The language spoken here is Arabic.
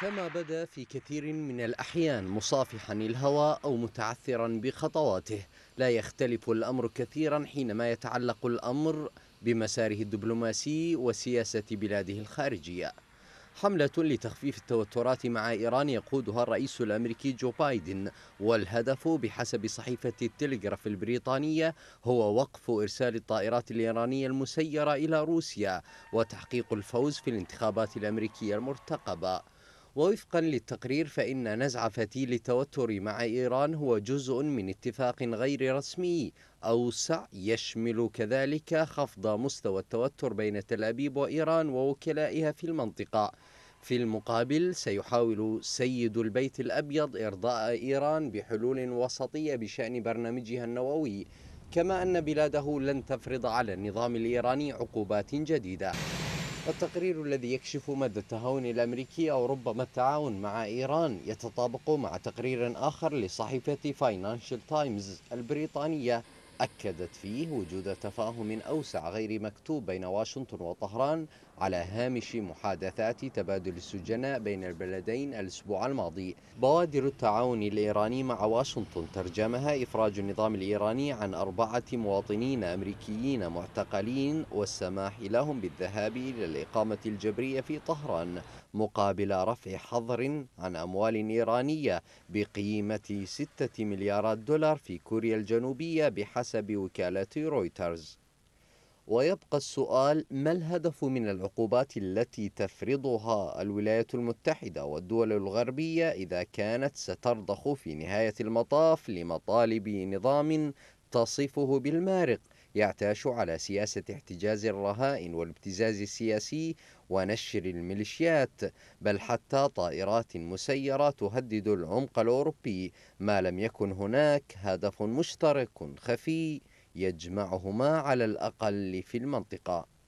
كما بدا في كثير من الأحيان مصافحا الهواء أو متعثرا بخطواته لا يختلف الأمر كثيرا حينما يتعلق الأمر بمساره الدبلوماسي وسياسة بلاده الخارجية حملة لتخفيف التوترات مع إيران يقودها الرئيس الأمريكي جو بايدن والهدف بحسب صحيفة التلغراف البريطانية هو وقف إرسال الطائرات الإيرانية المسيرة إلى روسيا وتحقيق الفوز في الانتخابات الأمريكية المرتقبة ووفقا للتقرير فإن نزع فتيل التوتر مع إيران هو جزء من اتفاق غير رسمي أوسع يشمل كذلك خفض مستوى التوتر بين تل أبيب وإيران ووكلائها في المنطقة في المقابل سيحاول سيد البيت الأبيض إرضاء إيران بحلول وسطية بشأن برنامجها النووي كما أن بلاده لن تفرض على النظام الإيراني عقوبات جديدة التقرير الذي يكشف مدى التهاون الأمريكي أو ربما التعاون مع إيران يتطابق مع تقرير آخر لصحيفة فاينانشال تايمز البريطانية أكدت فيه وجود تفاهم أوسع غير مكتوب بين واشنطن وطهران على هامش محادثات تبادل السجناء بين البلدين الأسبوع الماضي بوادر التعاون الإيراني مع واشنطن ترجمها إفراج النظام الإيراني عن أربعة مواطنين أمريكيين معتقلين والسماح لهم بالذهاب إلى الإقامة الجبرية في طهران مقابل رفع حظر عن أموال إيرانية بقيمة ستة مليارات دولار في كوريا الجنوبية بحسب بحسب وكالة رويترز ويبقى السؤال ما الهدف من العقوبات التي تفرضها الولايات المتحدة والدول الغربية إذا كانت سترضخ في نهاية المطاف لمطالب نظام تصفه بالمارق يعتاش على سياسة احتجاز الرهائن والابتزاز السياسي ونشر الميليشيات بل حتى طائرات مسيرة تهدد العمق الأوروبي ما لم يكن هناك هدف مشترك خفي يجمعهما على الأقل في المنطقة